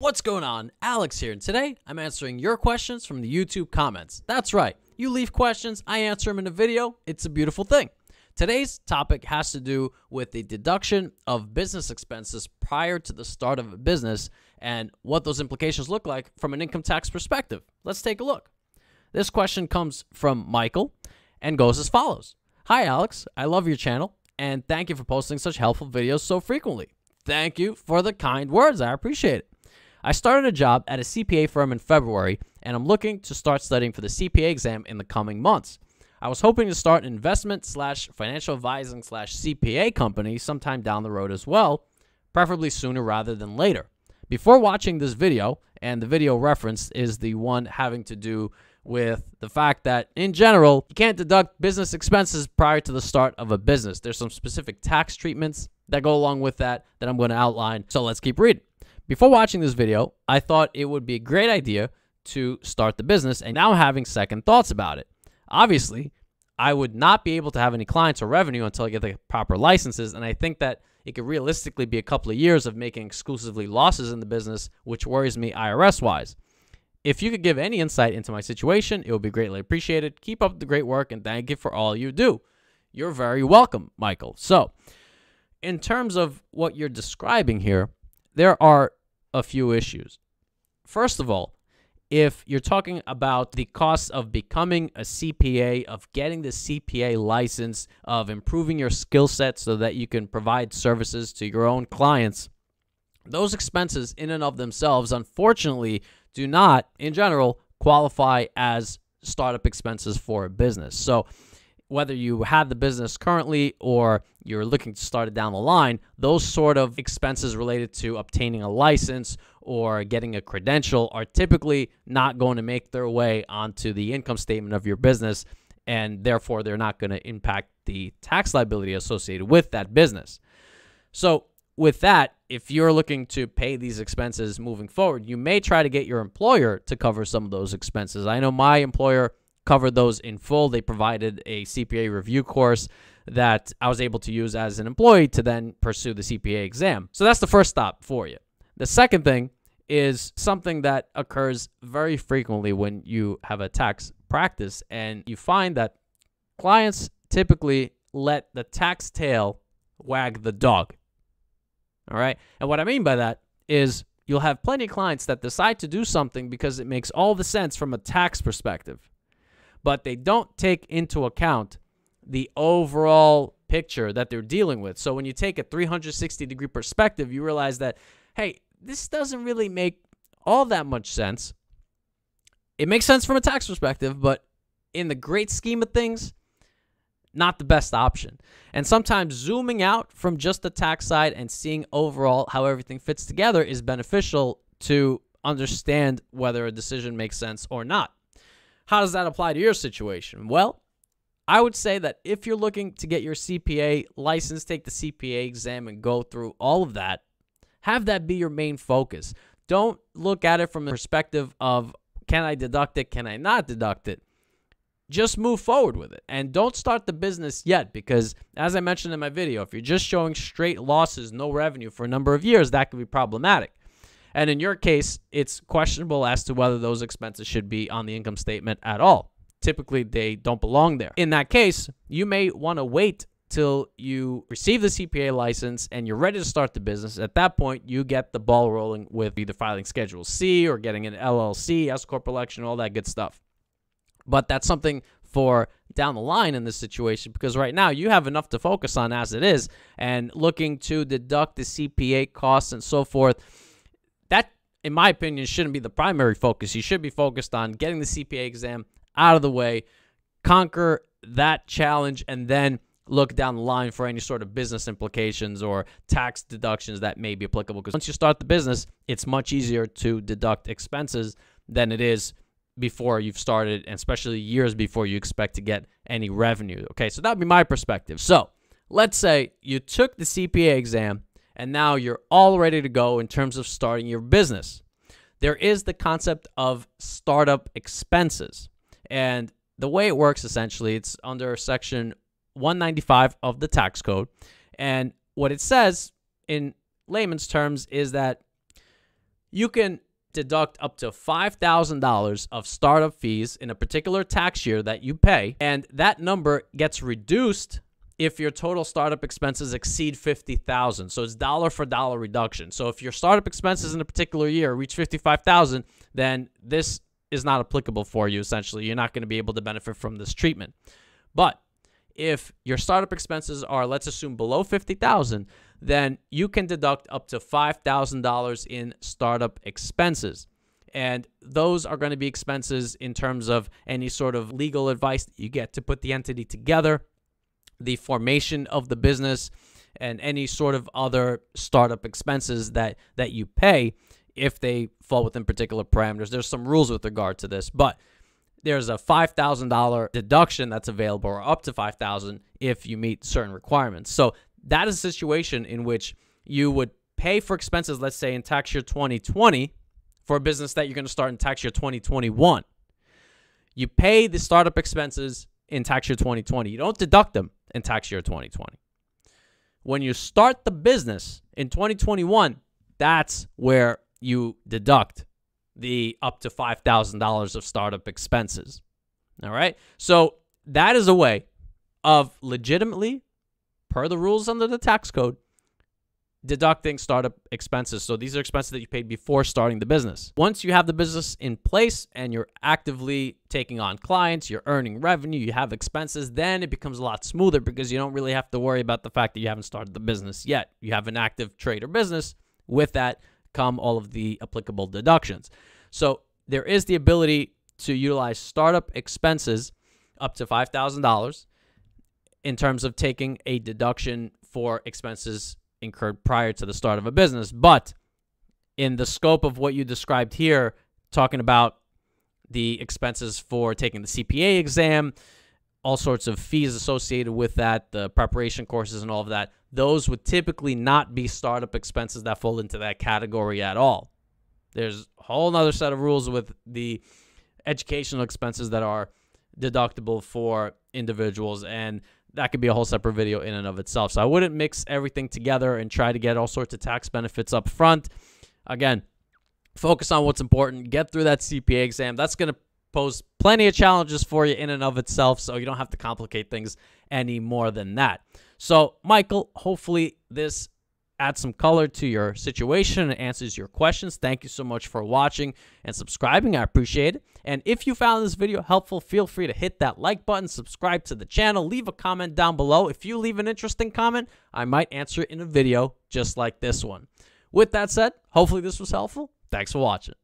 What's going on? Alex here, and today I'm answering your questions from the YouTube comments. That's right, you leave questions, I answer them in a video. It's a beautiful thing. Today's topic has to do with the deduction of business expenses prior to the start of a business and what those implications look like from an income tax perspective. Let's take a look. This question comes from Michael and goes as follows Hi, Alex. I love your channel and thank you for posting such helpful videos so frequently. Thank you for the kind words. I appreciate it. I started a job at a CPA firm in February, and I'm looking to start studying for the CPA exam in the coming months. I was hoping to start an investment slash financial advising slash CPA company sometime down the road as well, preferably sooner rather than later. Before watching this video, and the video referenced is the one having to do with the fact that in general, you can't deduct business expenses prior to the start of a business. There's some specific tax treatments that go along with that that I'm going to outline. So let's keep reading. Before watching this video, I thought it would be a great idea to start the business, and now I'm having second thoughts about it. Obviously, I would not be able to have any clients or revenue until I get the proper licenses, and I think that it could realistically be a couple of years of making exclusively losses in the business, which worries me IRS wise. If you could give any insight into my situation, it would be greatly appreciated. Keep up the great work and thank you for all you do. You're very welcome, Michael. So, in terms of what you're describing here, there are a few issues. First of all, if you're talking about the costs of becoming a CPA, of getting the CPA license, of improving your skill set so that you can provide services to your own clients, those expenses, in and of themselves, unfortunately, do not, in general, qualify as startup expenses for a business. So whether you have the business currently or you're looking to start it down the line, those sort of expenses related to obtaining a license or getting a credential are typically not going to make their way onto the income statement of your business, and therefore they're not going to impact the tax liability associated with that business. So, with that, if you're looking to pay these expenses moving forward, you may try to get your employer to cover some of those expenses. I know my employer covered those in full. They provided a CPA review course that I was able to use as an employee to then pursue the CPA exam. So that's the first stop for you. The second thing is something that occurs very frequently when you have a tax practice and you find that clients typically let the tax tail wag the dog. All right. And what I mean by that is you'll have plenty of clients that decide to do something because it makes all the sense from a tax perspective but they don't take into account the overall picture that they're dealing with. So when you take a 360 degree perspective, you realize that, hey, this doesn't really make all that much sense. It makes sense from a tax perspective, but in the great scheme of things, not the best option. And sometimes zooming out from just the tax side and seeing overall how everything fits together is beneficial to understand whether a decision makes sense or not. How does that apply to your situation? Well, I would say that if you're looking to get your CPA license, take the CPA exam and go through all of that, have that be your main focus. Don't look at it from the perspective of can I deduct it, can I not deduct it? Just move forward with it and don't start the business yet because, as I mentioned in my video, if you're just showing straight losses, no revenue for a number of years, that could be problematic. And in your case, it's questionable as to whether those expenses should be on the income statement at all. Typically, they don't belong there. In that case, you may want to wait till you receive the CPA license and you're ready to start the business. At that point, you get the ball rolling with either filing Schedule C or getting an LLC, S corp election, all that good stuff. But that's something for down the line in this situation because right now you have enough to focus on as it is and looking to deduct the CPA costs and so forth in my opinion, shouldn't be the primary focus. You should be focused on getting the CPA exam out of the way, conquer that challenge, and then look down the line for any sort of business implications or tax deductions that may be applicable. Because once you start the business, it's much easier to deduct expenses than it is before you've started, and especially years before you expect to get any revenue. Okay, so that'd be my perspective. So let's say you took the CPA exam and now you're all ready to go in terms of starting your business. There is the concept of startup expenses. And the way it works essentially, it's under section 195 of the tax code. And what it says in layman's terms is that you can deduct up to $5,000 of startup fees in a particular tax year that you pay, and that number gets reduced if your total startup expenses exceed 50,000. So it's dollar for dollar reduction. So if your startup expenses in a particular year reach 55,000, then this is not applicable for you essentially. You're not going to be able to benefit from this treatment. But if your startup expenses are let's assume below 50,000, then you can deduct up to $5,000 in startup expenses. And those are going to be expenses in terms of any sort of legal advice that you get to put the entity together, the formation of the business and any sort of other startup expenses that that you pay if they fall within particular parameters. There's some rules with regard to this, but there's a $5,000 deduction that's available or up to 5,000 if you meet certain requirements. So that is a situation in which you would pay for expenses, let's say in tax year 2020 for a business that you're going to start in tax year 2021. You pay the startup expenses in tax year 2020. You don't deduct them in tax year 2020. When you start the business in 2021, that's where you deduct the up to $5,000 of startup expenses. All right. So that is a way of legitimately, per the rules under the tax code, deducting startup expenses. So these are expenses that you paid before starting the business. Once you have the business in place and you're actively taking on clients, you're earning revenue, you have expenses, then it becomes a lot smoother because you don't really have to worry about the fact that you haven't started the business yet. You have an active trade or business. With that come all of the applicable deductions. So there is the ability to utilize startup expenses up to $5,000 in terms of taking a deduction for expenses incurred prior to the start of a business. But in the scope of what you described here, talking about the expenses for taking the CPA exam, all sorts of fees associated with that, the preparation courses and all of that, those would typically not be startup expenses that fall into that category at all. There's a whole other set of rules with the educational expenses that are deductible for individuals and that could be a whole separate video in and of itself. So I wouldn't mix everything together and try to get all sorts of tax benefits up front. Again, focus on what's important, get through that CPA exam. That's going to pose plenty of challenges for you in and of itself, so you don't have to complicate things any more than that. So, Michael, hopefully this adds some color to your situation and answers your questions. Thank you so much for watching and subscribing. I appreciate it. And if you found this video helpful, feel free to hit that like button, subscribe to the channel, leave a comment down below. If you leave an interesting comment, I might answer it in a video just like this one. With that said, hopefully this was helpful. Thanks for watching.